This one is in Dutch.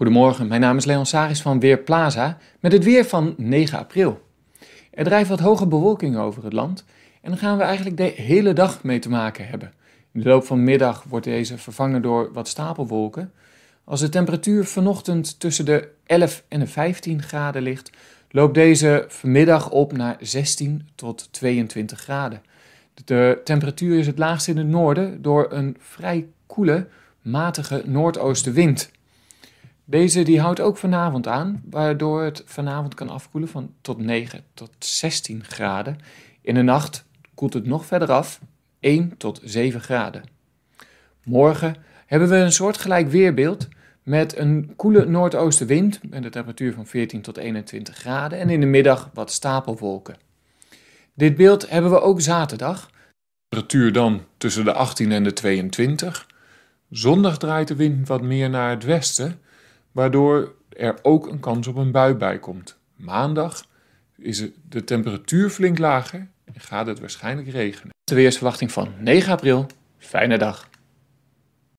Goedemorgen, mijn naam is Leon Saris van Weerplaza met het weer van 9 april. Er drijft wat hoge bewolking over het land en daar gaan we eigenlijk de hele dag mee te maken hebben. In de loop van middag wordt deze vervangen door wat stapelwolken. Als de temperatuur vanochtend tussen de 11 en de 15 graden ligt, loopt deze vanmiddag op naar 16 tot 22 graden. De temperatuur is het laagst in het noorden door een vrij koele, matige noordoostenwind. Deze die houdt ook vanavond aan, waardoor het vanavond kan afkoelen van tot 9 tot 16 graden. In de nacht koelt het nog verder af, 1 tot 7 graden. Morgen hebben we een soortgelijk weerbeeld met een koele noordoostenwind met een temperatuur van 14 tot 21 graden en in de middag wat stapelwolken. Dit beeld hebben we ook zaterdag. Temperatuur dan tussen de 18 en de 22. Zondag draait de wind wat meer naar het westen waardoor er ook een kans op een bui bij komt. Maandag is de temperatuur flink lager en gaat het waarschijnlijk regenen. De weersverwachting van 9 april. Fijne dag.